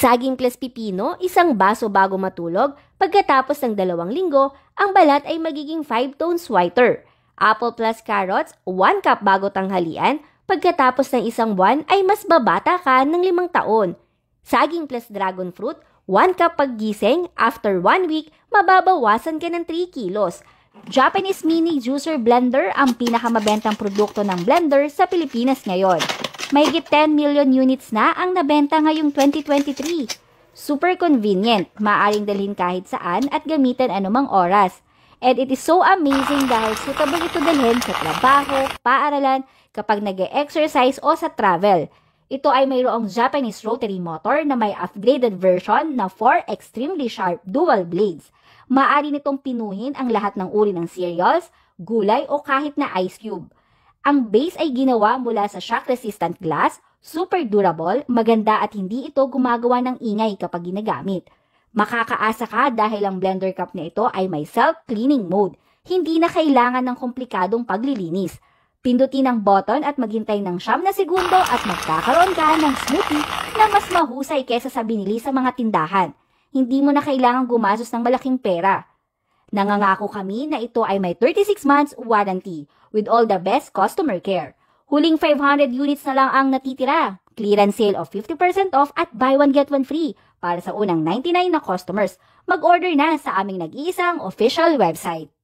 Saging plus pipino, isang baso bago matulog, pagkatapos ng dalawang linggo, ang balat ay magiging 5 tones whiter. Apple plus carrots, 1 cup bago tanghalian, pagkatapos ng isang buwan ay mas babata ka ng limang taon. Saging plus dragon fruit, 1 cup paggising, after 1 week, mababawasan ka ng 3 kilos. Japanese mini juicer blender ang pinakamabentang produkto ng blender sa Pilipinas ngayon. Mahigit 10 million units na ang nabenta ngayong 2023. Super convenient, maaring dalhin kahit saan at gamitan anumang oras. And it is so amazing dahil suitable ito dalhin sa trabaho, paaralan, kapag nag exercise o sa travel. Ito ay mayroong Japanese rotary motor na may upgraded version na 4 extremely sharp dual blades. Maari nitong pinuhin ang lahat ng uri ng cereals, gulay o kahit na ice cube. Ang base ay ginawa mula sa shock-resistant glass, super durable, maganda at hindi ito gumagawa ng ingay kapag ginagamit. Makakaasa ka dahil ang blender cup na ito ay may self-cleaning mode. Hindi na kailangan ng komplikadong paglilinis. Pindutin ang button at maghintay ng siyam na segundo at magkakaroon ka ng smoothie na mas mahusay kesa sa binili sa mga tindahan. Hindi mo na kailangang gumasos ng malaking pera. Nangangako kami na ito ay may 36 months warranty with all the best customer care. Huling 500 units na lang ang natitira. Clearance sale of 50% off at buy one get one free para sa unang 99 na customers. Mag-order na sa aming nag-iisang official website.